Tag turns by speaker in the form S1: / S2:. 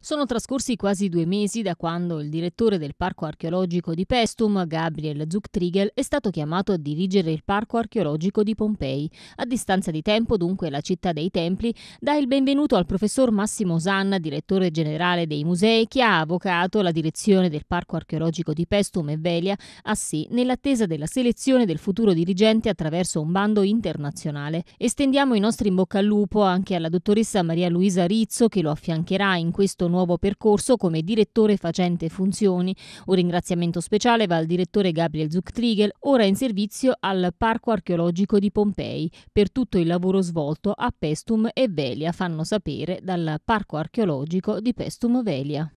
S1: Sono trascorsi quasi due mesi da quando il direttore del parco archeologico di Pestum, Gabriel Zuchtriegel, è stato chiamato a dirigere il parco archeologico di Pompei. A distanza di tempo, dunque, la città dei templi dà il benvenuto al professor Massimo Zanna, direttore generale dei musei, che ha avvocato la direzione del parco archeologico di Pestum e Velia a sé nell'attesa della selezione del futuro dirigente attraverso un bando internazionale. Estendiamo i nostri in bocca al lupo anche alla dottoressa Maria Luisa Rizzo, che lo affiancherà in questo nuovo percorso come direttore facente funzioni. Un ringraziamento speciale va al direttore Gabriel Zucktriegel, ora in servizio al Parco Archeologico di Pompei, per tutto il lavoro svolto a Pestum e Velia, fanno sapere dal Parco Archeologico di Pestum Velia.